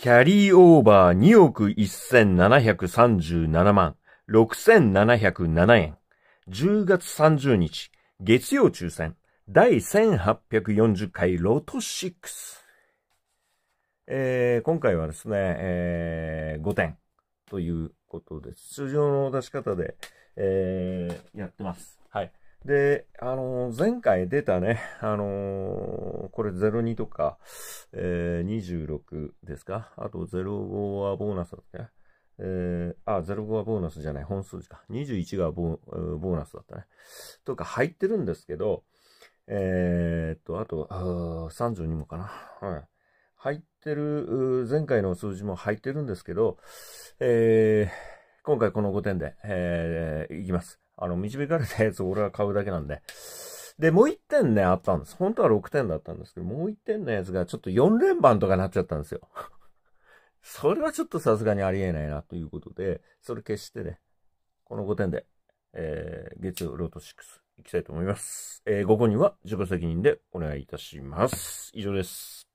キャリーオーバー2億1737万6707円。10月30日、月曜抽選、第1840回ロト6。えー、今回はですね、えー、5点ということです。通常の出し方で、えー、やってます。はい。で、あのー、前回出たね、あのー、これ02とか、えー、26ですかあと05はボーナスだったね。えー、あ、05はボーナスじゃない、本数字か。21がボーナスだったね。とか入ってるんですけど、えー、っと、あとあ、32もかな。はい。入ってる、前回の数字も入ってるんですけど、えー、今回この5点で、えー、いきます。あの、導かれたやつを俺は買うだけなんで。で、もう1点ね、あったんです。本当は6点だったんですけど、もう1点のやつがちょっと4連番とかなっちゃったんですよ。それはちょっとさすがにありえないなということで、それ消してね、この5点で、えー、月曜ロート6行きたいと思います。えー、ご購入は自己責任でお願いいたします。以上です。